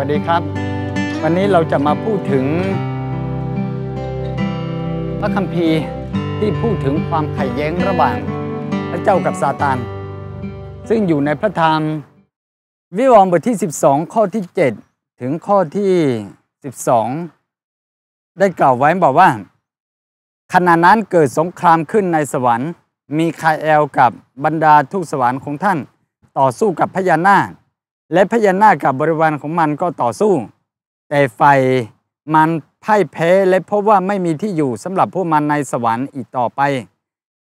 วัสดีครับ วันนี้เราจะมาพูดถึงพระคัมภีร์ที่พูดถึงความขัดแย้งระหว่างพระเจ้ากับซาตานซึ่งอยู่ในพระธรรม วิวรณ์บทที่ 12 ข้อที่ 7 ถึงข้อที่ 12 ได้กล่าวไว้บอกว่าขณะนั้นเกิดสงครามขึ้นในสวรรค์ มีคาแอลกับบรรดาทูตสวรรค์ของท่านต่อสู้กับพญานาคและพญานาคกับบริวารของมันก็ต่อสู้ แต่ไฟมันพ่ายแพ้และพบว่าไม่มีที่อยู่สำหรับพวกมันในสวรรค์อีกต่อไป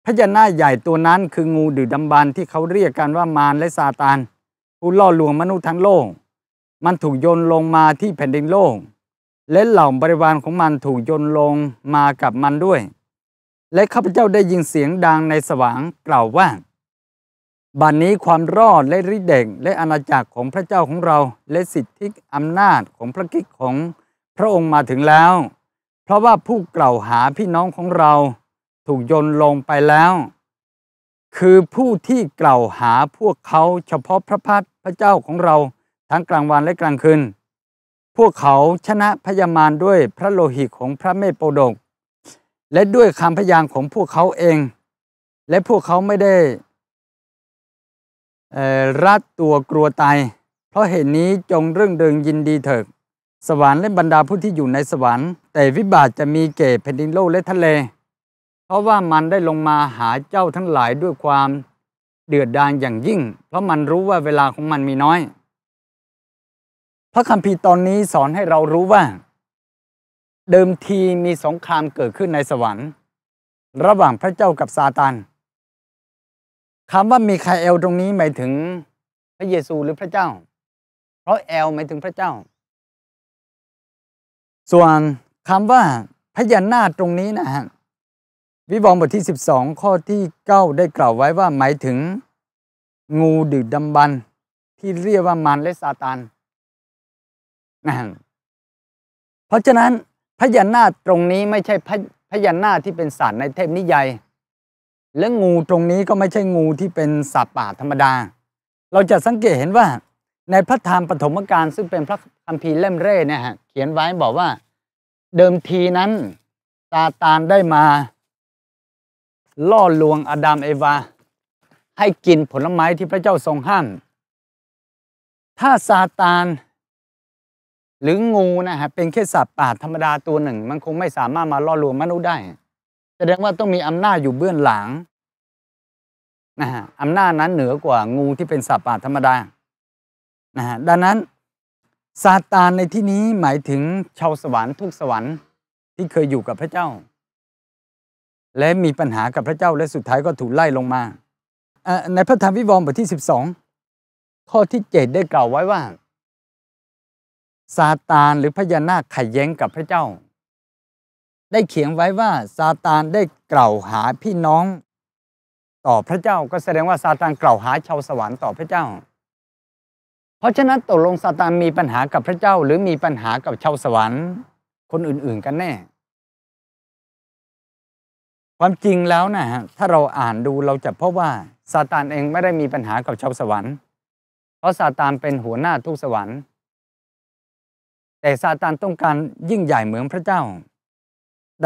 พญานาคใหญ่ตัวนั้นคืองูดือดำบานที่เขาเรียกกันว่ามารและซาตานผู้ล่อลวงมนุษย์ทั้งโลก มันถูกโยนลงมาที่แผ่นดินโลกและเหล่าบริวารของมันถูกโยนลงมากับมันด้วย และข้าพเจ้าได้ยินเสียงดังในสว่างกล่าวว่าบัดนนี้ความรอดและริเดงและอาณาจักรของพระเจ้าของเรา และสิทธิอำนาจของพระกิจของพระองค์มาถึงแล้ว เพราะว่าผู้กล่าวหาพี่น้องของเรา ถูกโยนลงไปแล้ว คือผู้ที่กล่าวหาพวกเขาเฉพาะพระพัฒพระเจ้าของเราทั้งกลางวันและกลางคืนพวกเขาชนะพยามารด้วยพระโลหิตของพระเมธโปดก และด้วยคำพยานของพวกเขาเอง และพวกเขาไม่ได้รัดตัวกลัวตาย เพราะเหตุนนี้จงเรื่องเดิงยินดีเถิดสวรรค์และบรรดาผู้ที่อยู่ในสวรรค์ แต่วิบากจะมีเก่แผ่นดินโลกและทะเล เพราะว่ามันได้ลงมาหาเจ้าทั้งหลายด้วยความ เดือดดานอย่างยิ่ง เพราะมันรู้ว่าเวลาของมันมีน้อย พระคัมภีร์ตอนนี้สอนให้เรารู้ว่า เดิมทีมีสงครามเกิดขึ้นในสวรรค์ ระหว่างพระเจ้ากับซาตานคำว่ามีคาเอลตรงนี้หมายถึงพระเยซูหรือพระเจ้า เพราะแอลหมายถึงพระเจ้า ส่วนคำว่าพญานาคตรงนี้นะฮะวิวรณ์บทที่12ข้อที่9ได้กล่าวไว้ว่าหมายถึง งูดึกดำบันที่เรียกว่ามารและซาตานนะเพราะฉะนั้นพญานาคตรงนี้ไม่ใช่พญานาคที่เป็นสัตว์ในเทพนิยายและงูตรงนี้ก็ไม่ใช่งูที่เป็นสัตว์ป่าธรรมดา เราจะสังเกตเห็นว่า ในพระธรรมปฐมกาลซึ่งเป็นพระคัมภีร์เล่มเร่เนี่ยฮะเขียนไว้บอกว่าเดิมทีนั้นซาตานได้มา ล่อลวงอาดัมเอวา ให้กินผลไม้ที่พระเจ้าทรงห้ามถ้าซาตานหรืองูนะฮะเป็นแค่สัตว์ป่าธรรมดาตัวหนึ่ง มันคงไม่สามารถมาล่อลวงมนุษย์ได้แสดงว่าต้องมีอำนาจอยู่เบื้องหลังนะฮะอำนาจนั้นเหนือกว่างูที่เป็นสัตว์ป่าธรรมดานะฮะดังนั้นซาตานในที่นี้หมายถึงชาวสวรรค์ทุกสวรรค์ที่เคยอยู่กับพระเจ้า และมีปัญหากับพระเจ้าและสุดท้ายก็ถูกไล่ลงมา ในพระธรรมวิวรณ์บทที่ 12 ข้อที่ 7 ได้กล่าวไว้ว่าซาตานหรือพญานาคขัดแย้งกับพระเจ้าได้เขียนไว้ว่าซาตานได้กล่าวหาพี่น้องต่อพระเจ้าก็แสดงว่าซาตานกล่าวหาชาวสวรรค์ต่อพระเจ้า เพราะฉะนั้นตกลงซาตานมีปัญหากับพระเจ้าหรือมีปัญหากับชาวสวรรค์ คนอื่นๆกันแน่ ความจริงแล้วนะฮะถ้าเราอ่านดูเราจะพบว่าซาตานเองไม่ได้มีปัญหากับชาวสวรรค์ เพราะซาตานเป็นหัวหน้าทุกสวรรค์ แต่ซาตานต้องการยิ่งใหญ่เหมือนพระเจ้า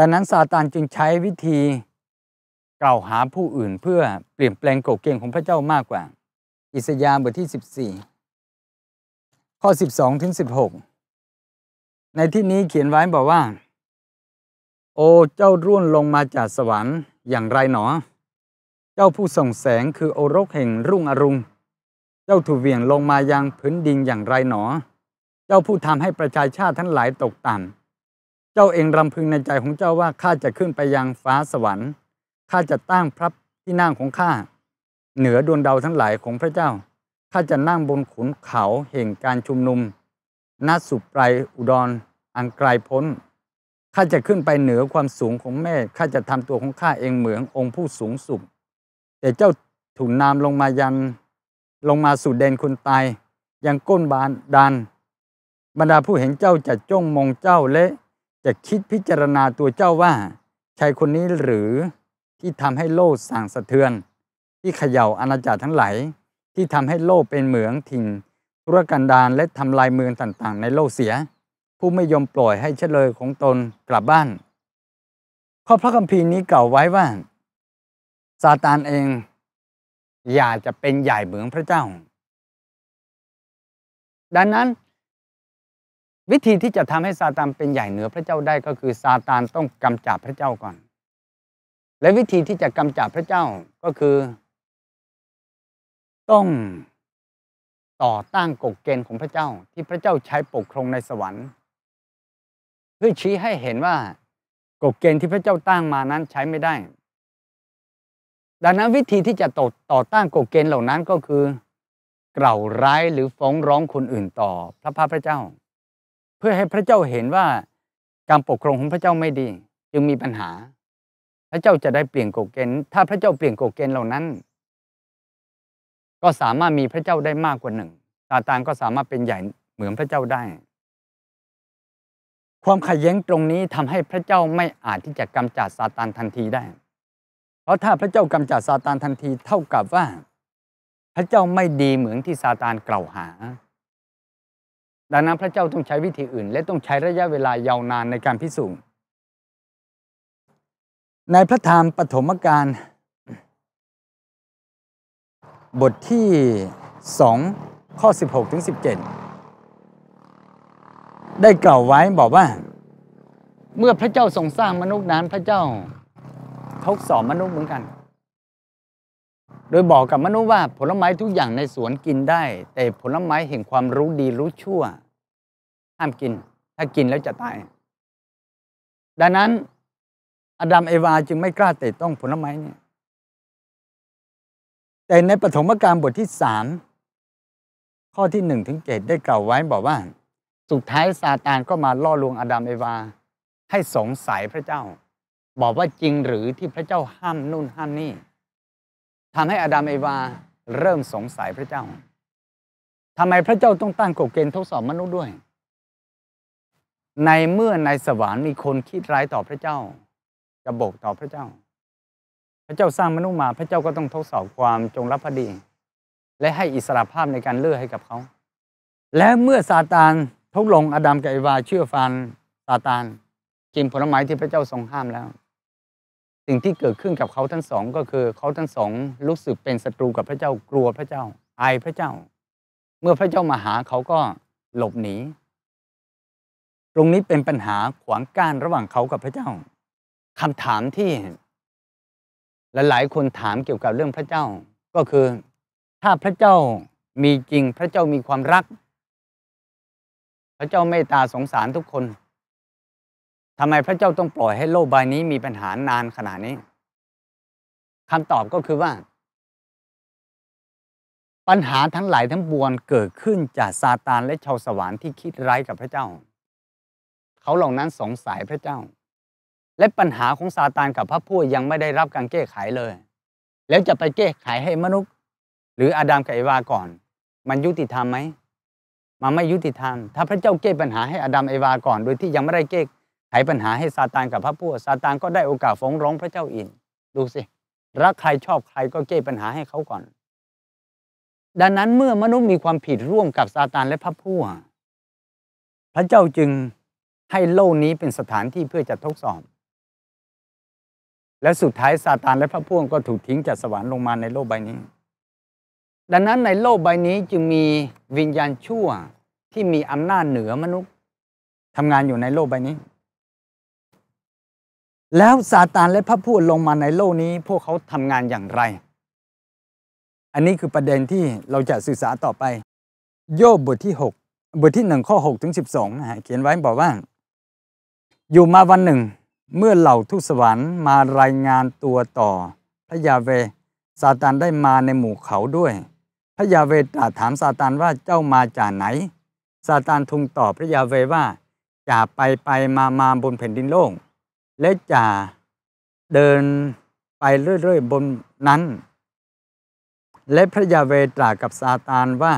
ดังนั้นซาตานจึงใช้วิธี กล่าวหาผู้อื่นเพื่อเปลี่ยนแปลงโกเกงของพระเจ้ามากกว่า อิสยาห์บทที่ 14 ข้อ12 ถึง 16 ในที่นี้เขียนไว้บอกว่า โอ้เจ้าร่วนลงมาจากสวรรค์อย่างไรหนอ เจ้าผู้ส่งแสงคือโอรสแห่งรุ่งอรุณเจ้าถูกเหวี่ยงลงมายังพื้นดินอย่างไรหนอ เจ้าผู้ทำให้ประชาชาติทั้งหลายตกต่ำเจ้าเองรำพึงในใจของเจ้าว่าข้าจะขึ้นไปยังฟ้าสวรรค์ข้าจะตั้งพระที่นั่งของข้าเหนือดวงดาวทั้งหลายของพระเจ้าข้าจะนั่งบนขุนเขาแห่งการชุมนุม ณสุปรายอุดร อังไกลพ้นข้าจะขึ้นไปเหนือความสูงของแม่ข้าจะทำตัวของข้าเองเหมือนองค์ผู้สูงสุดแต่เจ้าถูกนามลงมายันลงมาสู่เดนคนตายยังก้นบานดานบรรดาผู้เห็นเจ้าจะจ้องมองเจ้าและจะคิดพิจารณาตัวเจ้าว่าชายคนนี้หรือที่ทำให้โลกสั่งสะเทือน ที่เขย่าอาณาจักรทั้งหลายที่ทำให้โลกเป็นเหมืองถิ่นธุรกันดารและทำลายเมืองต่างๆ ในโลกเสีย ผู้ไม่ยอมปล่อยให้เฉลยของตนกลับบ้านข้อพระคัมภีร์นี้กล่าวไว้ว่าซาตานเอง อยากจะเป็นใหญ่เหมืองพระเจ้า ดังนั้นวิธีที่จะทำให้ซาตานเป็นใหญ่เหนือพระเจ้าได้ก็คือซาตานต้องกำจัดพระเจ้าก่อน และวิธีที่จะกำจัดพระเจ้าก็คือ ต้องต่อต้านกฎเกณฑ์ของพระเจ้าที่พระเจ้าใช้ปกครองในสวรรค์ เพื่อชี้ให้เห็นว่ากฎเกณฑ์ที่พระเจ้าตั้งมานั้นใช้ไม่ได้ ดังนั้นวิธีที่จะต่อต่อต้านกฎเกณฑ์เหล่านั้นก็คือ กล่าวร้ายหรือฟ้องร้องคนอื่นต่อพระพาพระเจ้าพื่อให้พระเจ้าเห็นว่าการปกครองของพระเจ้าไม่ดี จึงมีปัญหา พระเจ้าจะได้เปลี่ยนกฎเกณฑ์ ถ้าพระเจ้าเปลี่ยนกฎเกณฑ์เหล่านั้น ก็สามารถมีพระเจ้าได้มากกว่าหนึ่งซาตานก็สามารถเป็นใหญ่เหมือนพระเจ้าได้ ความขัดแย้งตรงนี้ทำให้พระเจ้าไม่อาจที่จะกำจัดซาตานทันทีได้ เพราะถ้าพระเจ้ากำจัดซาตานทันทีเท่ากับว่าพระเจ้าไม่ดีเหมือนที่ซาตานกล่าวหาดังนั้นพระเจ้าต้องใช้วิธีอื่น และต้องใช้ระยะเวลายาวนานในการพิสูจน์ในพระธรรมปฐมกาลบทที่ 2 ข้อ 16ถึง17 ได้กล่าวไว้บอกว่า เมื่อพระเจ้าทรงสร้างมนุษย์นั้นพระเจ้าทดสอบมนุษย์เหมือนกันโดยบอกกับมนุษย์ว่าผลไม้ทุกอย่างในสวนกินได้ แต่ผลไม้แห่งความรู้ดีรู้ชั่ว ห้ามกินถ้ากินแล้วจะตาย ดังนั้นอดัมเอวาจึงไม่กล้าแตะต้องผลไม้นี่แต่ในปฐมกาลบทที่สามข้อที่หนึ่งถึงเจ็ดได้กล่าวไว้บอกว่าสุดท้ายซาตานก็มาล่อลวงอดัมเอวาให้สงสัยพระเจ้า บอกว่าจริงหรือที่พระเจ้าห้ามนู่นห้ามนี่ทำให้อดัมเอวาเริ่มสงสัยพระเจ้าทำไมพระเจ้าต้องตั้งกฎเกณฑ์ทดสอบมนุษย์ด้วย ในเมื่อในสวรรค์มีคนคิดร้ายต่อพระเจ้า กระบกต่อพระเจ้า พระเจ้าสร้างมนุษย์มาพระเจ้าก็ต้องทดสอบความจงรักภักดี และให้อิสระภาพในการเลือกให้กับเขา และเมื่อซาตานทุกลงอดัมกับเอวา เชื่อฟันซาตานกินผลไม้ที่พระเจ้าทรงห้ามแล้วสิ่งที่เกิดขึ้นกับเขาทั้งสองก็คือเขาทั้งสองรู้สึกเป็นศัตรูกับพระเจ้ากลัวพระเจ้าอายพระเจ้า เมื่อพระเจ้ามาหาเขาก็หลบหนีตรงนี้เป็นปัญหาขวางกั้นระหว่างเขากับพระเจ้า คำถามที่หลายๆคนถามเกี่ยวกับเรื่องพระเจ้า ก็คือถ้าพระเจ้ามีจริงพระเจ้ามีความรัก พระเจ้าเมตตาสงสารทุกคนทำไมพระเจ้าต้องปล่อยให้โลกใบนี้มีปัญหานานขนาดนี้ คำตอบก็คือว่า ปัญหาทั้งหลายทั้งปวงเกิดขึ้นจากซาตาน และชาวสวรรค์ที่คิดร้ายกับพระเจ้า เขาเหล่านั้นสงสัยพระเจ้า และปัญหาของซาตานกับพระผู้ยังไม่ได้รับการแก้ไขเลย แล้วจะไปแก้ไขให้มนุษย์ หรืออาดัมกับเอวาก่อน มันยุติธรรมไหมมันไม่ยุติธรรมถ้าพระเจ้าแก้ปัญหาให้อาดัมเอวาก่อนโดยที่ยังไม่ได้แก้ไขปัญหาให้ซาตานกับพระผู้ซาตานก็ได้โอกาสฟ้องร้องพระเจ้าอินดูสิรักใครชอบใครก็แก้ปัญหาให้เขาก่อน ดังนั้นเมื่อมนุษย์มีความผิดร่วมกับซาตานและพระผู้พระเจ้าจึงให้โลกนี้เป็นสถานที่เพื่อจะทดสอบ และสุดท้ายซาตานและพระพ่วงก็ถูกทิ้งจากสวรรค์ลงมาในโลกใบนี้ ดังนั้นในโลกใบนี้จึงมีวิญญาณชั่วที่มีอำนาจเหนือมนุษย์ทำงานอยู่ในโลกใบนี้แล้วซาตานและพระพูดลงมาในโลกนี้พวกเขาทำงานอย่างไร อันนี้คือประเด็นที่เราจะศึกษาต่อไป โยบบทที่ 6 บทที่ 1 ข้อ 6 ถึง 12นะฮะเขียนไว้บอกว่าอยู่มาวันหนึ่งเมื่อเหล่าทุสวรรค์มารายงานตัวต่อพระยาเวซาตานได้มาในหมู่เขาด้วย พระยาเวตรัสถามซาตานว่าเจ้ามาจากไหนซาตานทูลตอบพระยาเวว่าจะไปไปมามาบนแผ่นดินโลกและจะเดินไปเรื่อยๆบนนั้น และพระยาเวตรากับซาตานว่า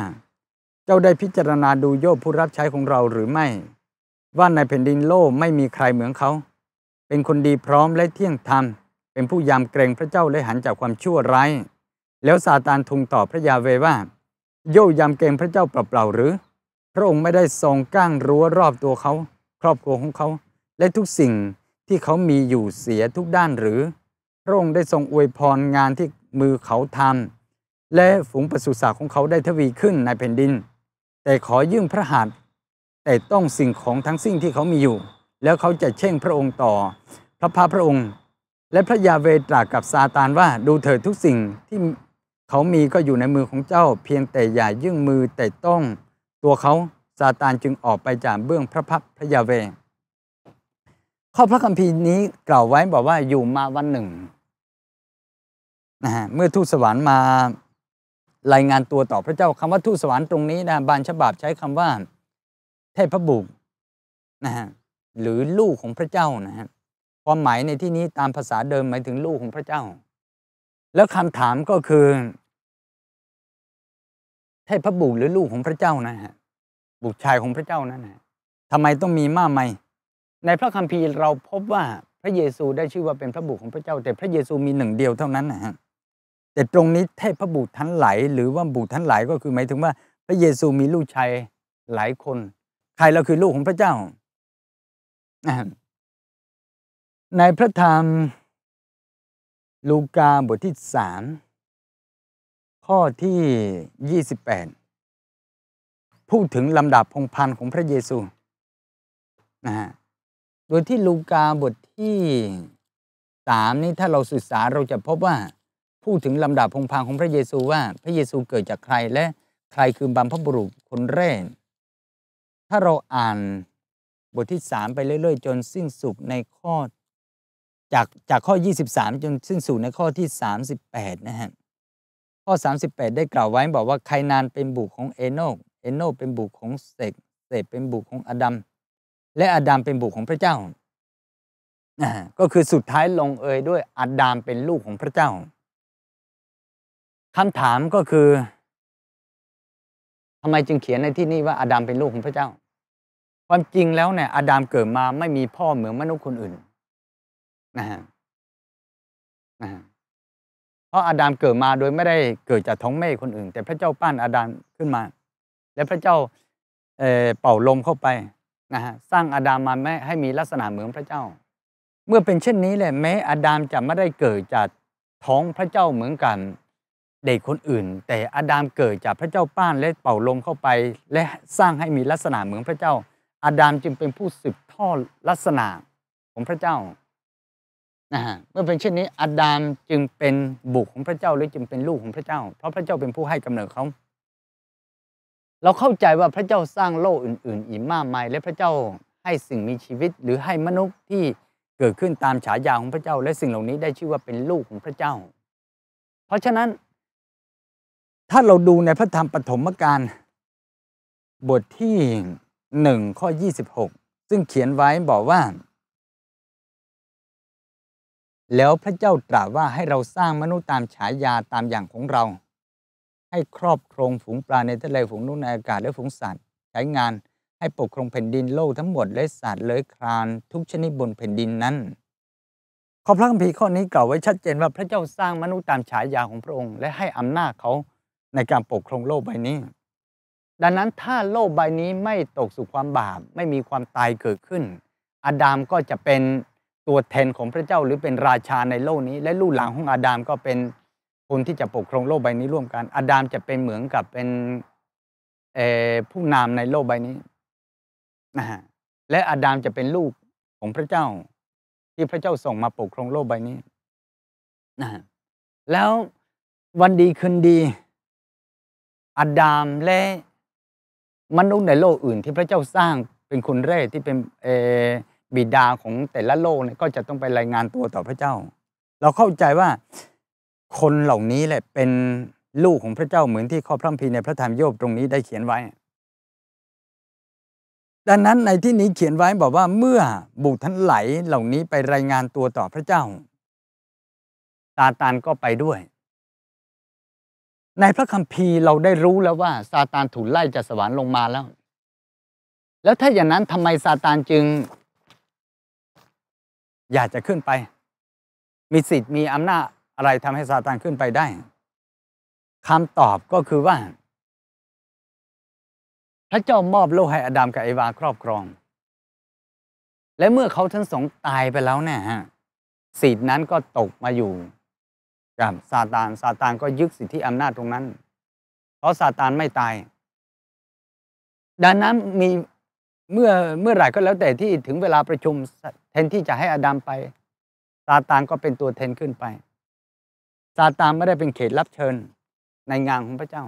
เจ้าได้พิจารณาดูโยบผู้รับใช้ของเราหรือไม่ว่าในแผ่นดินโลกไม่มีใครเหมือนเขาเป็นคนดีพร้อมและเที่ยงธรรม เป็นผู้ยำเกรงพระเจ้าและหันจากความชั่วร้ายแล้วซาตานทูลตอบพระยาเวว่า โยบยำเกรงพระเจ้าเปล่าๆหรือ พระองค์ไม่ได้ทรงก้างรั้วรอบตัวเขาครอบครัวของเขาและทุกสิ่งที่เขามีอยู่เสียทุกด้านหรือพระองค์ได้ทรงอวยพรงานที่มือเขาทำและฝูงปศุสัตว์ของเขาได้ทวีขึ้นในแผ่นดิน แต่ขอยื่นพระหัตถ์แต่ต้องสิ่งของทั้งสิ่งที่เขามีอยู่ แล้วเขาจะเช่งพระองค์ต่อ พระพาพระองค์และพระยาเวตรากับซาตานว่าดูเถิดทุกสิ่งที่เขามีก็อยู่ในมือของเจ้าเพียงแต่อย่ายื่งมือแต่ต้องตัวเขาซาตานจึงออกไปจากเบื้องพระพักพระยาเวข้อพระคัมภีร์นี้กล่าวไว้บอกว่าอยู่มาวันหนึ่งนะฮะเมื่อทูตสวรรค์มา รายงานตัวต่อพระเจ้า คำว่าทูตสวรรค์ตรงนี้นะบานฉบับใช้คำว่า เทพบุตรนะฮะหรือลูกของพระเจ้านะฮะความหมายในที่นี้ตามภาษาเดิมหมายถึงลูกของพระเจ้า แล้วคำถามก็คือเทพบุตรหรือลูกของพระเจ้านะฮะบุตรชายของพระเจ้านั่นฮะทำไมต้องมีมากไหมในพระคัมภีร์เราพบว่าพระเยซูได้ชื่อว่าเป็นพระบุตรของพระเจ้า แต่พระเยซูมีหนึ่งเดียวเท่านั้นนะฮะ แต่ตรงนี้เทพพระบุตรทั้งหลายหรือว่าบุตรทั้งหลายก็คือหมายถึงว่าพระเยซูมีลูกชายหลายคน ใครเราคือลูกของพระเจ้า ในพระธรรม ลูกาบทที่สามข้อที่ยี่สิบแปดพูดถึงลำดับพงพันธ์ของพระเยซูนะฮะโดยที่ลูกาบทที่สามนี้ถ้าเราศึกษาเราจะพบว่า พูดถึงลำดับพงพางของพระเยซูว่าพระเยซูเกิดจากใครและใครคือบัมพบุรุษคนแรกถ้าเราอ่านบทที่สามไปเรื่อยๆ จนสิ้นสุดในข้อ จากจากข้อ 23 จนสิ้นสุดในข้อที่ 38นะฮะข้อ 38 ได้กล่าวไว้บอกว่าใครนานเป็นบุตรของเอโนกเอโนกเป็นบุตรของเสกเสกเป็นบุตรของอดัมและอาดามเป็นบุตรของพระเจ้า ก็คือสุดท้ายลงเอยด้วยอาดามเป็นลูกของพระเจ้า คำถามก็คือทำไมจึงเขียนในที่นี่ว่าอาดามเป็นลูกของพระเจ้า ความจริงแล้วเนี่ยอาดามเกิดมาไม่มีพ่อเหมือนมนุษย์คนอื่นนะฮะนะฮะเพราะอาดามเกิดมาโดยไม่ได้เกิดจากท้องแม่คนอื่น แต่พระเจ้าปั้นอาดามขึ้นมา และพระเจ้าเป่าลมเข้าไปนะฮะสร้างอาดามมาแม่ให้มีลักษณะเหมือนพระเจ้า เมื่อเป็นเช่นนี้แหละแม้อาดามจะไม่ได้เกิดจากท้องพระเจ้าเหมือนกันเด็กคนอื่น แต่อาดามเกิดจากพระเจ้าป้านและเป่าลมเข้าไป และสร้างให้มีลักษณะเหมือนพระเจ้า อาดามจึงเป็นผู้สืบทอดลักษณะของพระเจ้านะฮะเมื่อเป็นเช่นนี้ อาดามจึงเป็นบุตรของพระเจ้าหรือจึงเป็นลูกของพระเจ้า เพราะพระเจ้าเป็นผู้ให้กำเนิดเขาเราเข้าใจว่าพระเจ้าสร้างโลกอื่น ๆอีกมากมายและพระเจ้าให้สิ่งมีชีวิตหรือให้มนุษย์ที่เกิดขึ้นตามฉายาของพระเจ้า และสิ่งเหล่านี้ได้ชื่อว่าเป็นลูกของพระเจ้า เพราะฉะนั้น ถ้าเราดูในพระธรรมปฐมกาลบทที่หนึ่งข้อยี่สิบหกซึ่งเขียนไว้บอกว่า แล้วพระเจ้าตรัสว่าให้เราสร้างมนุษย์ตามฉายาตามอย่างของเราให้ครอบครองฝูงปลาในทะเลฝูงนุ่นในอากาศและฝูงสัตว์ใช้งานให้ปกครองแผ่นดินโลกทั้งหมดและสัตว์เลยคลาน ทุกชนิดบนแผ่นดินนั้นข้อพระคัมภีร์ข้อนี้กล่าวไว้ชัดเจนว่าพระเจ้าสร้างมนุษย์ตามฉายาของพระองค์ และให้อำนาจเขาในการปกครองโลกใบนี้ ดังนั้นถ้าโลกใบนี้ไม่ตกสู่ความบาปไม่มีความตายเกิดขึ้น อาดามก็จะเป็นตัวแทนของพระเจ้าหรือเป็นราชาในโลกนี้ และลูกหลานของอาดามก็เป็นคนที่จะปกครองโลกใบนี้ร่วมกันอาดามจะ เป็น เหมือนกับเป็นผู้นำในโลกใบนี้นะฮะและอาดามจะเป็นลูกของพระเจ้า ที่พระเจ้าส่งมาปกครองโลกใบนี้นะฮะแล้ววันดีคืนดีอาดามและมนุษย์ในโลกอื่นที่พระเจ้าสร้างเป็นคนแรกที่เป็นบิดาของแต่ละโลกเนี่ยก็จะต้องไปรายงานตัวต่อพระเจ้า เราเข้าใจว่าคนเหล่านี้แหละเป็นลูกของพระเจ้าเหมือนที่ข้อพระคัมภีร์ในพระธรรมโยบตรงนี้ได้เขียนไว้ ดังนั้นในที่นี้เขียนไว้บอกว่าเมื่อบุตรทั้งหลายเหล่านี้ไปรายงานตัวต่อพระเจ้าซาตานก็ไปด้วย ในพระคัมภีร์เราได้รู้แล้วว่าซาตานถูกไล่จากสวรรค์ลงมาแล้ว แล้วถ้าอย่างนั้นทำไมซาตานจึง อยากจะขึ้นไป มีสิทธิ์มีอำนาจอะไรทำให้ซาตานขึ้นไปได้คำตอบก็คือว่า พระเจ้ามอบโลกให้อดัมกับเอวาครอบครอง และเมื่อเขาทั้งสองตายไปแล้วเนี่ยฮะสิทธินั้นก็ตกมาอยู่กับซาตานซาตานก็ยึดสิทธิอำนาจตรงนั้น เพราะซาตานไม่ตาย ดังนั้นมีเมื่อเมื่อไหร่ก็แล้วแต่ที่ถึงเวลาประชุมแทนที่จะให้อดัมไปซาตานก็เป็นตัวแทนขึ้นไปซาตานไม่ได้เป็นเขตรับเชิญในงานของพระเจ้า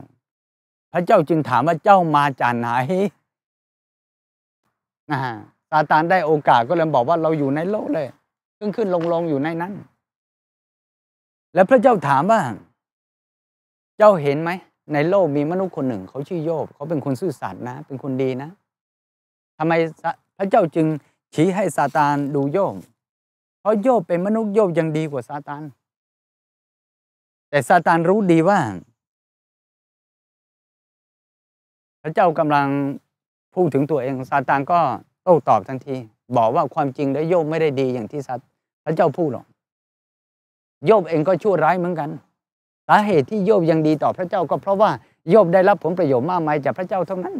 พระเจ้าจึงถามว่าเจ้ามาจากไหนนะฮะซาตานได้โอกาสก็เลยบอกว่าเราอยู่ในโลกเลยขึ้นขึ้นลงลงอยู่ในนั้น แล้วพระเจ้าถามว่า เจ้าเห็นไหมในโลกมีมนุษย์คนหนึ่งเขาชื่อโยบเขาเป็นคนซื่อสัตย์นะเป็นคนดีนะ ทำไมพระเจ้าจึงชี้ให้ซาตานดูโยบเพราะโยบเป็นมนุษย์โยบยังดีกว่าซาตานแต่ซาตานรู้ดีว่า พระเจ้ากำลังพูดถึงตัวเองซาตานก็โต้ตอบทันที บอกว่าความจริงแล้วโยบไม่ได้ดีอย่างที่พระเจ้าพูดหรอกโยบเองก็ชั่วร้ายเหมือนกันสาเหตุที่โยบยังดีต่อพระเจ้าก็เพราะว่าโยบได้รับผลประโยชน์มากมายจากพระเจ้าเท่านั้น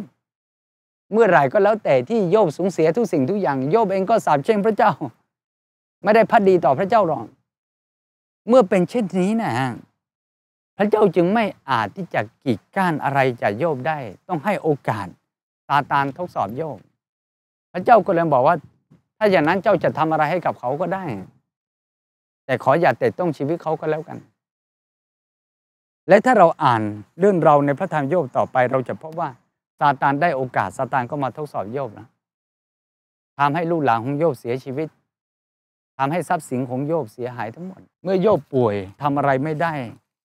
เมื่อไหร่ก็แล้วแต่ที่โยบสูญเสียทุกสิ่งทุกอย่างโยบเองก็สาบเช่งพระเจ้า ไม่ได้พัดดีต่อพระเจ้าหรอกเมื่อเป็นเช่นนี้นะระเจ้าจึงไม่อาจที่จะกีดก้านอะไรจะโยบได้ ต้องให้โอกาสซาตานทดสอบโยบพระเจ้าก็เลยบอกว่า ถ้าอย่างนั้นเจ้าจะทำอะไรให้กับเขาก็ได้ แต่ขออย่าเตะต้องชีวิตเขาก็แล้วกัน และถ้าเราอ่านเรื่องเราในพระธรรมโยบต่อไปเราจะพบว่าซาตานได้โอกาสซาตานก็มาทดสอบโยบนะทำให้ลูกหลานของโยบเสียชีวิตทำให้ทรัพย์สินของโยบเสียหายทั้งหมด เมื่อโยบป่วยทำอะไรไม่ได้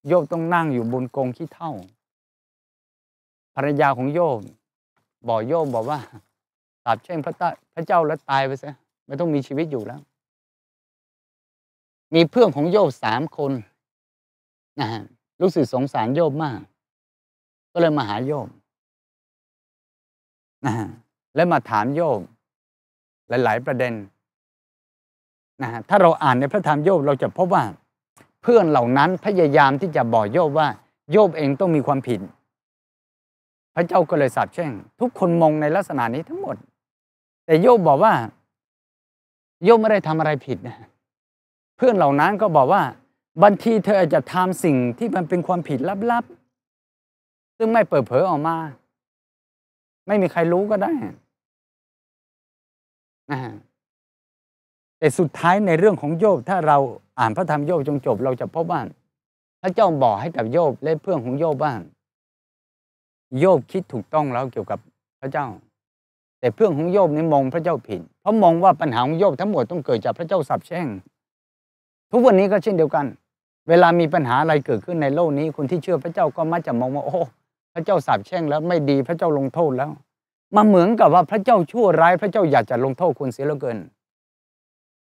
โยบต้องนั่งอยู่บนกองขี้เท่าภรรยาของโยบบอกโยบบอกว่าสาบแช่งพระพระเจ้าแล้วตายไปซะ ไม่ต้องมีชีวิตอยู่แล้ว มีเพื่อนของโยบสามคน นะฮะ รู้สึกสงสารโยบมาก ก็เลยมาหาโยบนะฮะ และมาถามโยบหลายๆประเด็น นะฮะ ถ้าเราอ่านในพระธรรมโยบเราจะพบว่าพื่อนเหล่านั้นพยายามที่จะบอกโยบว่า โยบเองต้องมีความผิด พระเจ้าก็เลยสาบแช่งทุกคนมองในลักษณะนี้ทั้งหมด แต่โยบบอกว่า โยบไม่ได้ทำอะไรผิดนะ เพื่อนเหล่านั้นก็บอกว่าบางทีเธออาจจะทำสิ่งที่มันเป็นความผิดลับๆ ซึ่งไม่เปิดเผยออกมา ไม่มีใครรู้ก็ได้แต่สุดท้ายในเรื่องของโยบถ้าเราอ่านพระธรรมโยบจงจบเราจะพบว่าพระเจ้าบอกให้กับโยบและเพื่อนของโยบบ้าโยบคิดถูกต้องแล้วเกี่ยวกับพระเจ้า แต่เพื่อนของโยบนี่มองพระเจ้าผิด เพราะมองว่าปัญหาของโยบทั้งหมดต้องเกิดจากพระเจ้าสับแช่งทุกวันนี้ก็เช่นเดียวกัน เวลามีปัญหาอะไรเกิดขึ้นในโลกนี้คนที่เชื่อพระเจ้าก็มักจะมองว่าโอ้พระเจ้าสาบแช่งแล้วไม่ดีพระเจ้าลงโทษแล้ว มาเหมือนกับว่าพระเจ้าชั่วร้าย พระเจ้าอยากจะลงโทษคนเสียเหลือเกิน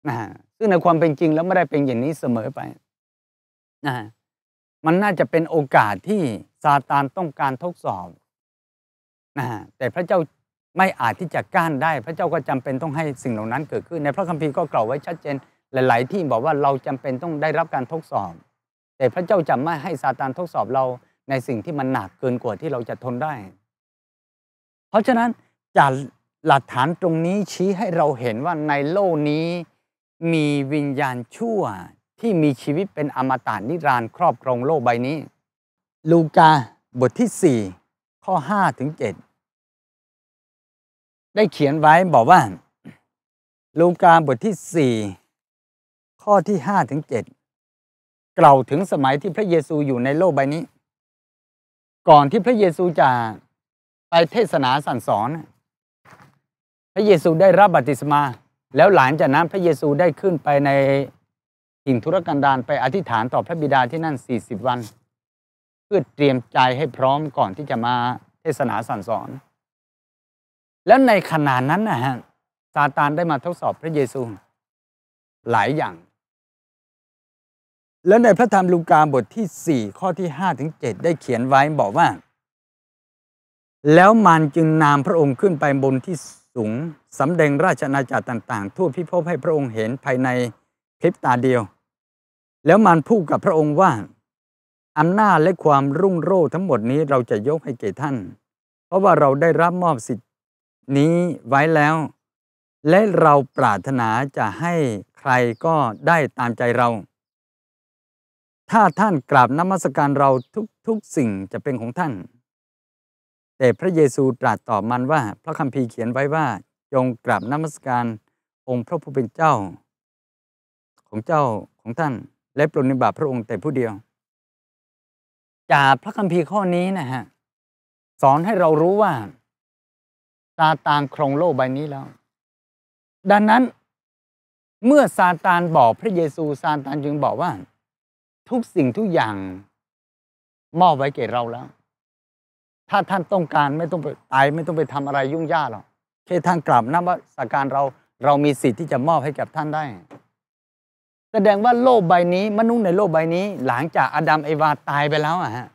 นะฮะซึ่งในความเป็นจริงแล้วไม่ได้เป็นอย่างนี้เสมอไปนะฮะมันน่าจะเป็นโอกาสที่ซาตานต้องการทดสอบนะฮะแต่พระเจ้าไม่อาจที่จะก้านได้ พระเจ้าก็จำเป็นต้องให้สิ่งเหล่านั้นเกิดขึ้นในพระคัมภีร์ก็กล่าวไว้ชัดเจนหลาย ๆ ที่บอกว่าเราจำเป็นต้องได้รับการทดสอบ แต่พระเจ้าจะไม่ให้ซาตานทดสอบเราในสิ่งที่มันหนักเกินกว่าที่เราจะทนได้ เพราะฉะนั้นจากหลักฐานตรงนี้ชี้ให้เราเห็นว่าในโลกนี้มีวิญญาณชั่วที่มีชีวิตเป็นอมตะนิรันดร์ครอบครองโลกใบนี้ ลูกาบทที่ 4 ข้อ5ถึง7ได้เขียนไว้บอกว่า ลูกาบทที่ 4 ข้อที่5ถึง7กล่าวถึงสมัยที่พระเยซูอยู่ในโลกใบนี้ ก่อนที่พระเยซูจะไปเทศนาสั่งสอนพระเยซูได้รับบัติศมาแล้วหลานจากนั้นพระเยซูได้ขึ้นไปในถิ่นธุรกันดารไปอธิษฐานต่อพระบิดาที่นั่น 40 วัน เพื่อเตรียมใจให้พร้อมก่อนที่จะมาเทศนาสั่งสอนแล้วในขณะนั้นนะฮะซาตานได้มาทดสอบพระเยซู หลายอย่าง แล้วในพระธรรมลูกาบทที่ 4 ข้อที่5ถึง7ได้เขียนไว้บอกว่า แล้วมันจึงนำพระองค์ขึ้นไปบนที่สูงสำแดงราชนาจาต่างๆ ทั่วพิภพให้พระองค์เห็นภายในพลิปตาเดียว แล้วมันพูดกับพระองค์ว่า อำนาจและความรุ่งโรจน์ทั้งหมดนี้เราจะยกให้เก่ท่าน เพราะว่าเราได้รับมอบสิทธินี้ไว้แล้ว และเราปรารถนาจะให้ใครก็ได้ตามใจเรา ถ้าท่านกราบนมัสการเราทุกๆสิ่งจะเป็นของท่านแต่พระเยซูตรัสตอบมันว่าพระคัมภีร์เขียนไว้ว่าจงกราบนมัสการองค์พระผู้เป็นเจ้า ของเจ้าของท่าน และปรนนิบัติพระองค์แต่ผู้เดียว จากพระคัมภีร์ข้อนี้นะฮะสอนให้เรารู้ว่าซาตานครองโลกใบนี้แล้วดังนั้น เมื่อซาตานบอกพระเยซูซาตานจึงบอกว่า ทุกสิ่งทุกอย่าง มอบไว้แก่เราแล้วถ้าท่านต้องการไม่ต้องไปตายไม่ต้องไปทำอะไรยุ่งยากหรอกแค่ท่านกลับนับว่าสการเราเรามีสิทธิ์ที่จะมอบให้กับท่านได้ แสดงว่าโลกใบนี้ มนุษย์ในโลกใบนี้หลังจากอาดัมเอวาตายไปแล้วอะฮะ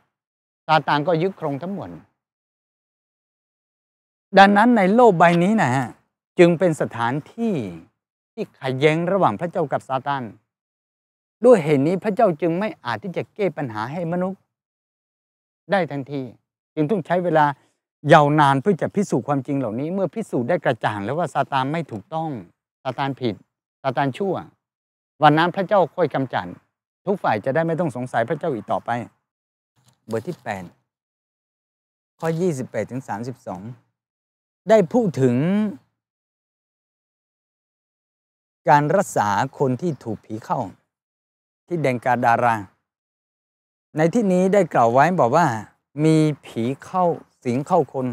ซาตานก็ยึดครองทั้งหมด ดังนั้นในโลกใบนี้นะฮะจึงเป็นสถานที่ที่ขัดแย้งระหว่างพระเจ้ากับซาตานด้วยเหตุนนี้พระเจ้าจึงไม่อาจที่จะแก้ปัญหาให้มนุษย์ ได้ทันทีจึงต้องใช้เวลายาวนานเพื่อจะพิสูจน์ความจริงเหล่านี้เมื่อพิสูจน์ได้กระจ่าง แล้วว่าซาตานไม่ถูกต้องซาตานผิดซาตานชั่ว วันนั้นพระเจ้าค่อยกำจัด ทุกฝ่ายจะได้ไม่ต้องสงสัยพระเจ้าอีกต่อไป บทที่ 8 ข้อ 28ถึง32 ได้พูดถึง การรักษาคนที่ถูกผีเข้าที่แดงกาดาราในที่นี้ได้กล่าวไว้บอกว่ามีผีเข้าสิงเข้าคน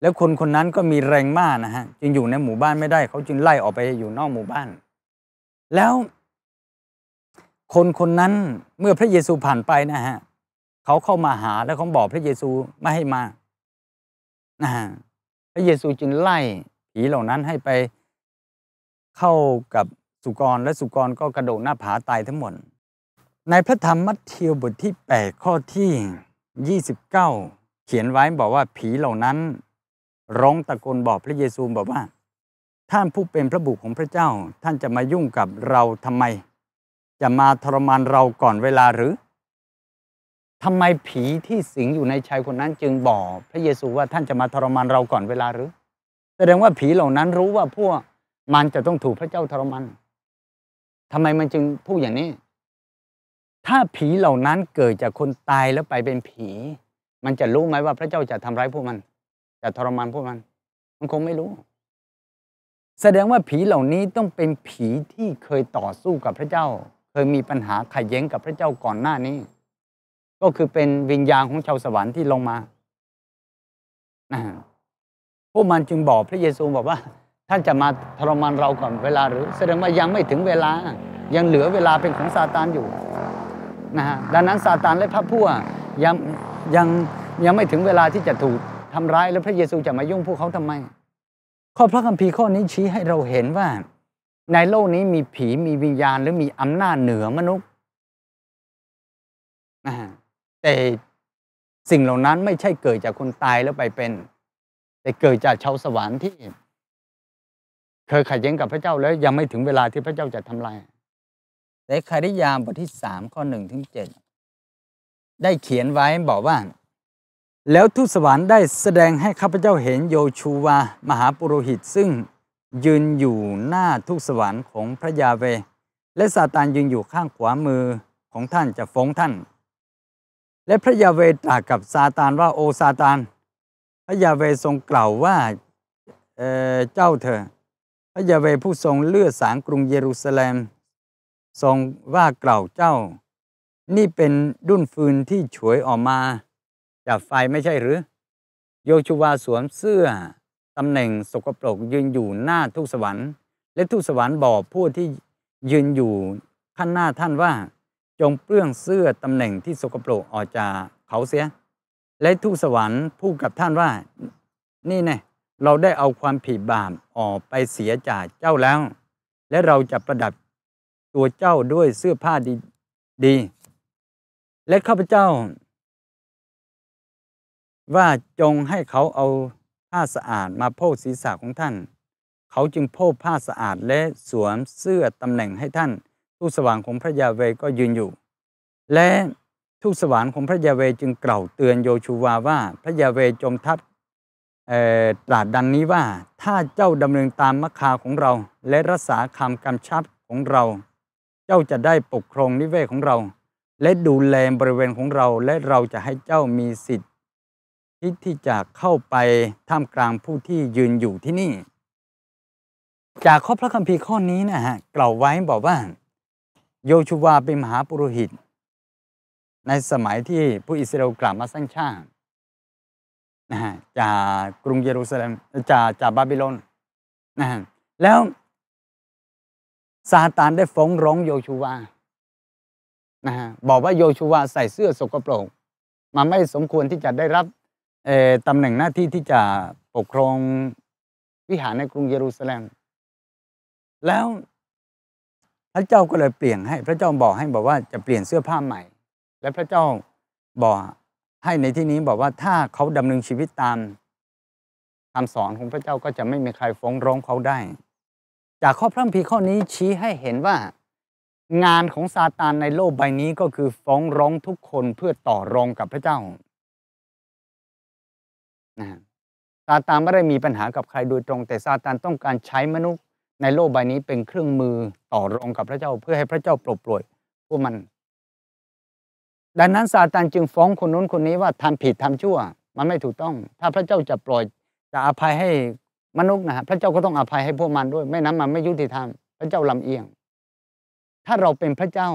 แล้วคนคนนั้นก็มีแรงมากนะฮะจึงอยู่ในหมู่บ้านไม่ได้เขาจึงไล่ออกไปอยู่นอกหมู่บ้าน แล้วคนคนนั้นเมื่อพระเยซูผ่านไปนะฮะเขาเข้ามาหาแล้วเขาบอกพระเยซูไม่ให้มานะฮะพระเยซูจึงไล่ผีเหล่านั้นให้ไป เข้ากับสุกรและสุกรก็กระโดดหน้าผาตายทั้งหมด ในพระธรรมมัทธิวบทที่8ข้อที่29เขียนไว้บอกว่าผีเหล่านั้น ร้องตะโกนบอกพระเยซูบอกว่า ท่านผู้เป็นพระบุตรของพระเจ้าท่านจะมายุ่งกับเราทำไม จะมาทรมานเราก่อนเวลาหรือ ทำไมผีที่สิงอยู่ในชายคนนั้นจึงบอกพระเยซูว่าท่านจะมาทรมานเราก่อนเวลาหรือแสดงว่าผีเหล่านั้นรู้ว่าพวกมันจะต้องถูกพระเจ้าทรมานทำไมมันจึงพูดอย่างนี้ถ้าผีเหล่านั้นเกิดจากคนตายแล้วไปเป็นผี มันจะรู้ไหมว่าพระเจ้าจะทำร้ายพวกมัน จะทรมานพวกมันมันคงไม่รู้ แสดงว่าผีเหล่านี้ต้องเป็นผีที่เคยต่อสู้กับพระเจ้า เคยมีปัญหาขัดแย้งกับพระเจ้าก่อนหน้านี้ ก็คือเป็นวิญญาณของชาวสวรรค์ที่ลงมา พวกมันจึงบอกพระเยซูบอกว่าท่านจะมาทรมานเราก่อนเวลาหรือ แสดงว่ายังไม่ถึงเวลายังเหลือเวลาเป็นของซาตานอยู่นะฮะดังนั้นซาตานและพระผู้ยังยังยังไม่ถึงเวลาที่จะถูกทำร้ายแล้วพระเยซูจะมายุ่งพวกเขาทำไม ข้อพระคัมภีร์ข้อนี้ชี้ให้เราเห็นว่า ในโลกนี้มีผีมีวิญญาณหรือมีอำนาจเหนือมนุษย์นะฮะแต่สิ่งเหล่านั้นไม่ใช่เกิดจากคนตายแล้วไปเป็น แต่เกิดจากชาวสวรรค์ที่เคยขัดแย้งกับพระเจ้าแล้วยังไม่ถึงเวลาที่พระเจ้าจะทำลายในคาริยามบทที่สามข้อหนึ่งถึงเจ็ดได้เขียนไว้บอกว่า แล้วทูตสวรรค์ได้แสดงให้ข้าพเจ้าเห็นโยชูวามหาปุโรหิต ซึ่งยืนอยู่หน้าทูตสวรรค์ของพระยาเวและซาตานยืนอยู่ข้างขวามือของท่านจะฟ้องท่าน และพระยาเวตรัสกับซาตานว่าโอซาตาน พระยาเวทรงกล่าวว่าเเจ้าเธอพระยาเวผู้ทรงเลือดสางกรุงเยรูซาเล็มทรงว่ากล่าวเจ้า นี่เป็นดุนฟืนที่ฉวยออกมาจากไฟไม่ใช่หรือ โยชูวาสวมเสื้อตำแหน่งสกปรกยืนอยู่หน้าทุกสวรรค์และทุกสวรรค์บอกผู้ที่ยืนอยู่ข้างหน้าท่านว่า จงเปลื้องเสื้อตำแหน่งที่สกปรกออกจากเขาเสีย และทุกสวรรค์พูดกับท่านว่า นี่ไน่เราได้เอาความผิดบาปออกไปเสียจากเจ้าแล้ว และเราจะประดับตัวเจ้าด้วยเสื้อผ้าดีดและข้าพเจ้าว่าจงให้เขาเอาผ้าสะอาดมาโพกศีรษะของท่าน เขาจึงโพกผ้าสะอาดและสวมเสื้อตำแหน่งให้ท่านทูตสว่างของพระยาเวก็ยืนอยู่ และทูตสว่างของพระยาเวจึงกล่าวเตือนโยชูวาว่าพระยาเวจงทัพตราดดังนี้ว่าถ้าเจ้าดำเนินตามมรคาของเราและรักษาคำกำชับของเราเจ้าจะได้ปกครองนิเวศของเรา และดูแลบริเวณของเราและเราจะให้เจ้ามีสิทธิ์ ที่ที่จะเข้าไป ท่ามกลางผู้ที่ยืนอยู่ที่นี่ จากข้อพระคัมภีร์ข้อนี้นะฮะกล่าวไว้บอกว่า โยชูวาเป็นมหาปุโรหิต ในสมัยที่ผู้อิสราเอลกลับมาสร้างชาตินะฮะจากกรุงเยรูซาเล็มจากจากบาบิโลนนะฮะแล้วซาตานได้ฟ้องร้องโยชูวานะฮะบอกว่าโยชูวาใส่เสื้อสกปรกมาไม่สมควรที่จะได้รับตำแหน่งหน้าที่ที่จะปกครองวิหารในกรุงเยรูซาเล็มแล้วพระเจ้าก็เลยเปลี่ยนให้ พระเจ้าบอกให้บอกว่าจะเปลี่ยนเสื้อผ้าใหม่ และพระเจ้าบอกให้ในที่นี้บอกว่าถ้าเขาดำเนินชีวิตตามคำสอนของพระเจ้าก็จะไม่มีใครฟ้องร้องเขาได้จากข้อพระคัมภีร์ข้อนี้ชี้ให้เห็นว่างานของซาตานในโลกใบนี้ก็คือฟ้องร้องทุกคนเพื่อต่อรองกับพระเจ้านะซาตานไม่ได้มีปัญหากับใครโดยตรงแต่ซาตานต้องการใช้มนุษย์ในโลกใบนี้เป็นเครื่องมือต่อรองกับพระเจ้าเพื่อให้พระเจ้าปลดปล่อยพวกมัน ดังนั้นซาตานจึงฟ้องคนนู้นคนนี้ว่าทำผิดทำชั่ว มันไม่ถูกต้อง ถ้าพระเจ้าจะปล่อยจะอภัยให้มนุษย์นะฮะพระเจ้าก็ต้องอภัยให้พวกมันด้วยไม่นั้นมันไม่ยุติธรรม พระเจ้าลำเอียง ถ้าเราเป็นพระเจ้า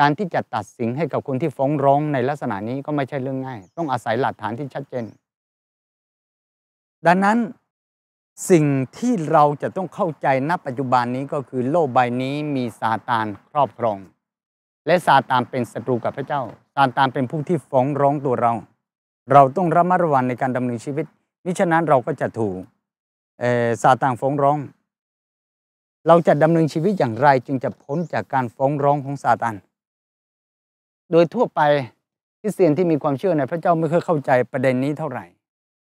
การที่จะตัดสินให้กับคนที่ฟ้องร้องในลักษณะนี้ก็ไม่ใช่เรื่องง่าย ต้องอาศัยหลักฐานที่ชัดเจน ดังนั้นสิ่งที่เราจะต้องเข้าใจณปัจจุบันนี้ก็คือ โลกใบนี้มีซาตานครอบครอง และซาตานเป็นศัตรูกับพระเจ้าซาตานเป็นผู้ที่ฟ้องร้องตัวเรา เราต้องระมัดระวังในการดำเนินชีวิตมิฉะนั้นเราก็จะถูกซาตานฟ้องร้อง เราจะดำเนินชีวิตอย่างไรจึงจะพ้นจากการฟ้องร้องของซาตานโดยทั่วไปคริสเตียนที่มีความเชื่อในพระเจ้าไม่เคยเข้าใจประเด็นนี้เท่าไหร่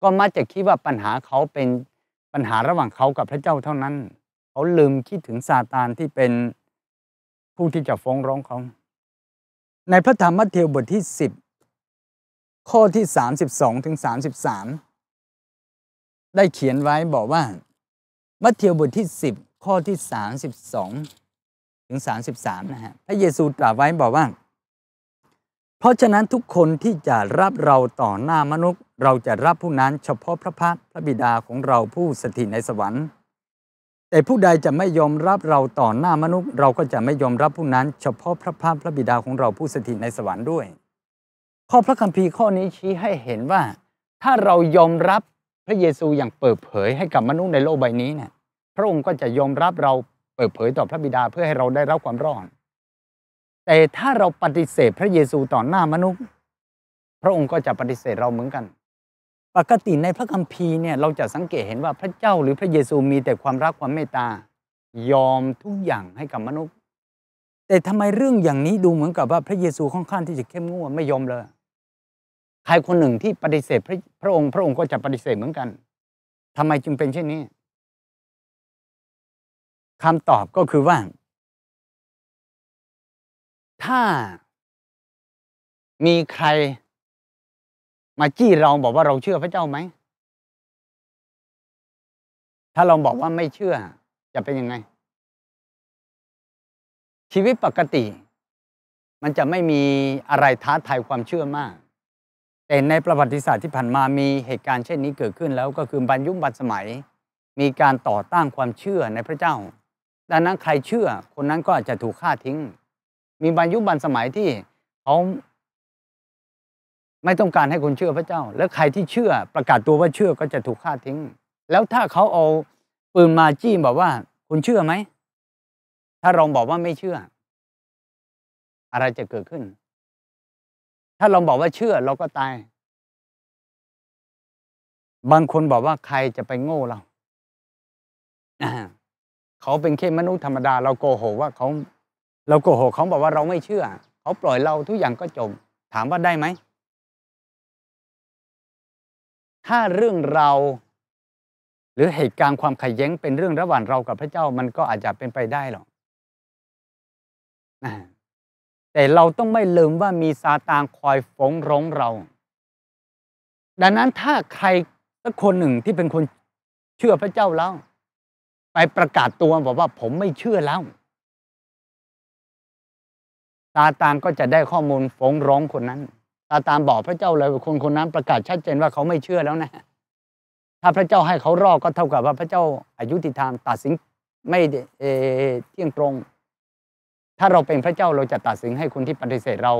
ก็มักจะคิดว่าปัญหาเขาเป็นปัญหาระหว่างเขากับพระเจ้าเท่านั้น เขาลืมคิดถึงซาตานที่เป็นผู้ที่จะฟ้องร้องเขา ในพระธรรมมัทธิวบทที่ 10 ข้อที่ 32ถึง33ได้เขียนไว้บอกว่า มัทธิวบทที่10 ข้อที่32ถึง33นะฮะพระเยซูตรัสไว้บอกว่า เพราะฉะนั้นทุกคนที่จะรับเราต่อหน้ามนุษย์ เราจะรับผู้นั้นเฉพาะพระพักพระบิดาของเราผู้สถิตในสวรรค์แต่ผู้ใดจะไม่ยอมรับเราต่อหน้ามนุษย์ เราก็จะไม่ยอมรับผู้นั้น เฉพาะพระพักพระบิดาของเราผู้สถิตในสวรรค์ด้วย ข้อพระคัมภีร์ข้อนี้ชี้ให้เห็นว่าถ้าเรายอมรับระเยซูอย่างเปิดเผยให้กับมนุษย์ในโลกใบนี้เนี่ย พระองค์ก็จะยอมรับเราเปิดเผยต่อพระบิดาเพื่อให้เราได้รับความรอดแต่ถ้าเราปฏิเสธพระเยซูต่อหน้ามนุษย์ พระองค์ก็จะปฏิเสธเราเหมือนกัน ปกติในพระคัมภีร์เนี่ย เราจะสังเกตเห็นว่าพระเจ้าหรือพระเยซูมีแต่ความรักความเมตตา ยอมทุกอย่างให้กับมนุษย์ แต่ทำไมเรื่องอย่างนี้ดูเหมือนกับว่าพระเยซูค่อนข้างที่จะเข้มงวดไม่ยอมเลยใครคนหนึ่งที่ปฏิเสธพระพระองค์ พระองค์ก็จะปฏิเสธเหมือนกัน ทำไมจึงเป็นเช่นนี้ คำตอบก็คือว่า ถ้ามีใครมาจี้เราบอกว่าเราเชื่อพระเจ้าไหม ถ้าเราบอกว่าไม่เชื่อจะเป็นยังไง ชีวิตปกติมันจะไม่มีอะไรท้าทายความเชื่อมากแต่ในประวัติศาสตร์ที่ผ่านมามีเหตุการณ์เช่นนี้เกิดขึ้น แล้วก็คือบรรยุบัตสมัย มีการต่อต้านความเชื่อในพระเจ้า ดังนั้นใครเชื่อคนนั้นก็อาจจะถูกฆ่าทิ้ง มีบรรยุบัตสมัยที่เขาไม่ต้องการให้คนเชื่อพระเจ้า แล้วใครที่เชื่อประกาศตัวว่าเชื่อก็จะถูกฆ่าทิ้ง แล้วถ้าเขาเอาปืนมาจี้บอกว่าคุณเชื่อไหมถ้าเราบอกว่าไม่เชื่อ อะไรจะเกิดขึ้นถ้าเราบอกว่าเชื่อเราก็ตาย บางคนบอกว่าใครจะไปโง่เรา เขาเป็นแค่มนุษย์ธรรมดา เราโกหกว่าเขา เราโกหกเขาบอกว่าเราไม่เชื่อ เขาปล่อยเราทุกอย่างก็จบถามว่าได้ไหม ถ้าเรื่องเราหรือเหตุการณ์ความขัดแย้งเป็นเรื่องระหว่างเรากับพระเจ้ามันก็อาจจะเป็นไปได้หรอกแต่เราต้องไม่ลืมว่ามีซาตานคอยฟ้องร้องเรา ดังนั้นถ้าใครสักคนหนึ่งที่เป็นคนเชื่อพระเจ้าแล้ว ไปประกาศตัวบอกว่าผมไม่เชื่อแล้วซาตานก็จะได้ข้อมูลฟ้องร้องคนนั้นซาตานบอกพระเจ้าเลยคนคนนั้นประกาศชัดเจนว่าเขาไม่เชื่อแล้วนะ ถ้าพระเจ้าให้เขารอดก็เท่ากับว่าพระเจ้าอายุติธรรมตัดสินไม่เที่ยงตรงถ้าเราเป็นพระเจ้าเราจะตัดสินให้คนที่ปฏิเสธเรา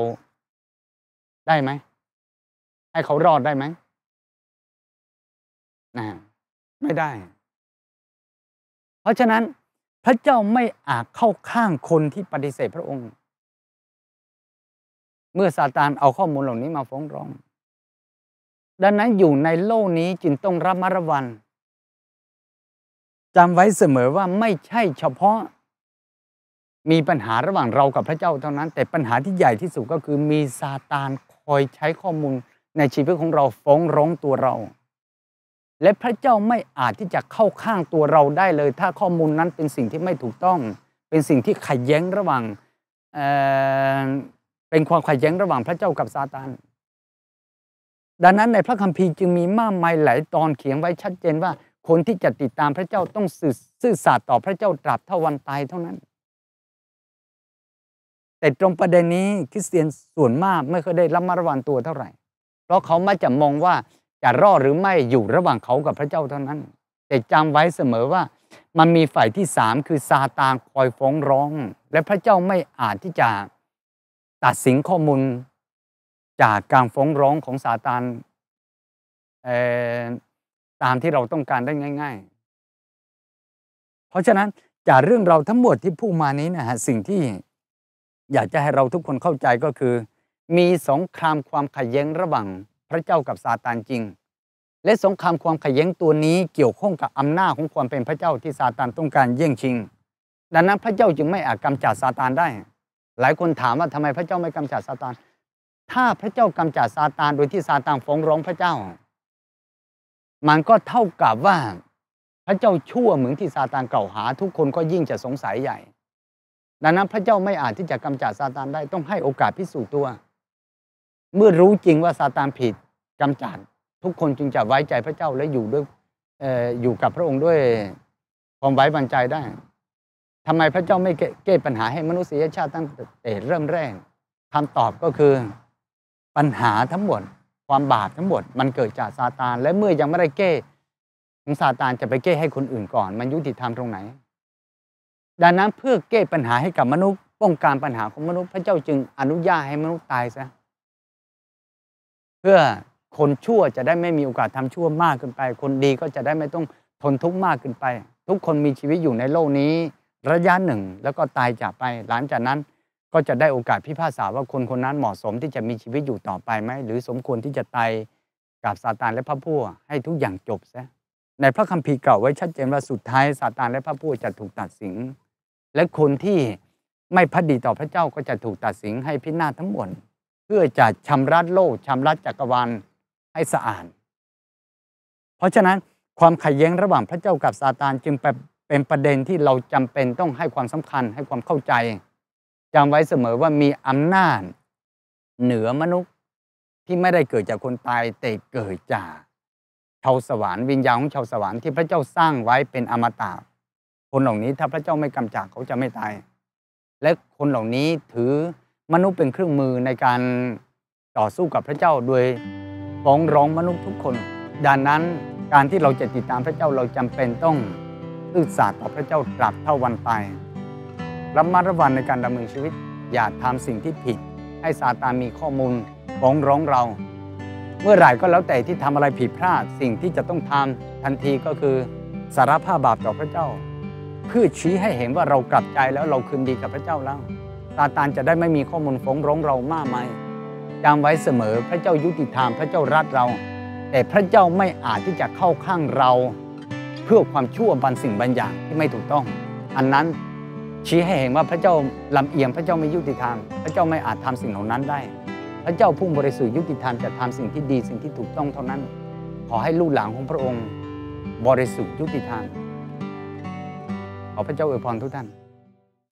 ได้ไหมให้เขารอดได้ไหมนะไม่ได้ เพราะฉะนั้นพระเจ้าไม่อาจเข้าข้างคนที่ปฏิเสธพระองค์ เมื่อซาตานเอาข้อมูลเหล่านี้มาฟ้องร้อง ดังนั้นอยู่ในโลกนี้จึงต้องระมัดระวังจำไว้เสมอว่าไม่ใช่เฉพาะมีปัญหาระหว่างเรากับพระเจ้าเท่านั้น แต่ปัญหาที่ใหญ่ที่สุดก็คือมีซาตานคอยใช้ข้อมูลในชีวิตของเราฟ้องร้องตัวเรา และพระเจ้าไม่อาจที่จะเข้าข้างตัวเราได้เลย ถ้าข้อมูลนั้นเป็นสิ่งที่ไม่ถูกต้อง เป็นสิ่งที่ขัดแย้งระหว่างเเป็นความขัดแย้งระหว่างพระเจ้ากับซาตานดังนั้นในพระคัมภีร์จึงมีมากมายหลายตอนเขียนไว้ชัดเจนว่าคนที่จะติดตามพระเจ้าต้องสื่อสัตย์ต่อพระเจ้าตราบเท่าวันตายเท่านั้นแต่ตรงประเด็นนี้คริสเตียนส่วนมากไม่เคยได้รับมาระวังตัวเท่าไหร่เพราะเขามักจะมองว่าจะรอดหรือไม่อยู่ระหว่างเขากับพระเจ้าเท่านั้น แต่จำไว้เสมอว่ามันมีฝ่ายที่สามคือซาตานคอยฟ้องร้อง และพระเจ้าไม่อาจที่จะตัดสินข้อมูลจากการฟ้องร้องของซาตานตามที่เราต้องการได้ง่าย ๆ เพราะฉะนั้นจากเรื่องเราทั้งหมดที่พูดมานี้นะฮะ สิ่งที่อยากจะให้เราทุกคนเข้าใจก็คือ มีสงครามความขัดแย้งระหว่างพระเจ้ากับซาตานจริง และสงครามความขัดแย้งตัวนี้เกี่ยวข้องกับอำนาจของความเป็นพระเจ้าที่ซาตานต้องการแย่งชิง ดังนั้นพระเจ้าจึงไม่อาจกำจัดซาตานได้ หลายคนถามว่าทำไมพระเจ้าไม่กำจัดซาตาน ถ้าพระเจ้ากำจัดซาตานโดยที่ซาตานฟ้องร้องพระเจ้า มันก็เท่ากับว่าพระเจ้าชั่วเหมือนที่ซาตานกล่าวหา ทุกคนก็ยิ่งจะสงสัยใหญ่ดังนั้นพระเจ้าไม่อาจที่จะกำจัดซาตานได้ต้องให้โอกาสพิสูจน์ตัว เมื่อรู้จริงว่าซาตานผิดกำจัดทุกคนจึงจะไว้ใจพระเจ้าและอยู่ด้วยอยู่กับพระองค์ด้วยความไว้วางใจได้ ทำไมพระเจ้าไม่แก้ปัญหาให้มนุษยชาติตั้งแต่เริ่มแรกคำตอบก็คือปัญหาทั้งหมดความบาปทั้งหมดมันเกิดจากซาตานและเมื่อยังไม่ได้แก้ของซาตานจะไปแก้ให้คนอื่นก่อนมันยุติธรรมตรงไหนดังนั้นเพื่อแก้ปัญหาให้กับมนุษย์ ป้องกันปัญหาของมนุษย์พระเจ้าจึงอนุญาตให้มนุษย์ตายซะเพื่อคนชั่วจะได้ไม่มีโอกาสทำชั่วมากเกินไป คนดีก็จะได้ไม่ต้องทนทุกข์มากเกินไป ทุกคนมีชีวิตอยู่ในโลกนี้ ระยะหนึ่ง แล้วก็ตายจากไปหลังจากนั้นก็จะได้โอกาสพิพากษาว่าคนคนนั้นเหมาะสมที่จะมีชีวิตอยู่ต่อไปไหม หรือสมควรที่จะตายกับซาตานและพระพวให้ทุกอย่างจบซะในพระคัมภีร์เก่าไว้ชัดเจนว่าสุดท้ายซาตานและพระพวจะถูกตัดสินและคนที่ไม่พัดีต่อพระเจ้าก็จะถูกตัดสินให้พินาศทั้งหมดเพื่อจะชำระโลกชำระจักรวาลให้สะอาดเพราะฉะนั้นความขัดแย้งระหว่างพระเจ้ากับซาตานจึงเป็นประเด็นที่เราจำเป็นต้องให้ความสำคัญให้ความเข้าใจจำไว้เสมอว่ามีอำนาจ เหนือมนุษย์ที่ไม่ได้เกิดจากคนตายแต่เกิดจากชาวสวรรค์วิญญาณของชาวสวรรค์ที่พระเจ้าสร้างไว้เป็นอมตะคนเหล่านี้ถ้าพระเจ้าไม่กำจัดเขาจะไม่ตาย และคนเหล่านี้ถือมนุษย์เป็นเครื่องมือในการต่อสู้กับพระเจ้าโดยฟ้องร้องมนุษย์ทุกคนดังนั้นการที่เราจะติดตามพระเจ้าเราจำเป็นต้องซื่อสัตย์ต่อพระเจ้าตราบเท่าวันตายระมัดระวังในการดำเนินชีวิต อย่าทำสิ่งที่ผิด ให้ซาตานมีข้อมูลฟ้องร้องเรา เมื่อไหร่ก็แล้วแต่ที่ทำอะไรผิดพลาดสิ่งที่จะต้องทำทันทีก็คือสารภาพบาปต่อพระเจ้าเพื่อชี้ให้เห็นว่าเรากลับใจแล้วเราคืนดีกับพระเจ้าแล้วซาตานจะได้ไม่มีข้อมูลฟ้องร้องเรามากมายจำไว้เสมอพระเจ้ายุติธรรม พระเจ้ารักเรา แต่พระเจ้าไม่อาจที่จะเข้าข้างเรา เพื่อความชั่วบางสิ่งบางอย่างที่ไม่ถูกต้อง อันนั้นชี้ให้เห็นว่าพระเจ้าลำเอียงพระเจ้าไม่ยุติธรรม พระเจ้าไม่อาจทำสิ่งเหล่านั้นได้ พระเจ้าผู้บริสุทธิ์ยุติธรรมจะทำสิ่งที่ดีสิ่งที่ถูกต้องเท่านั้น ขอให้ลูกหลานของพระองค์ บริสุทธิ์ยุติธรรมขอพระเจ้าอวยพรทุกท่าน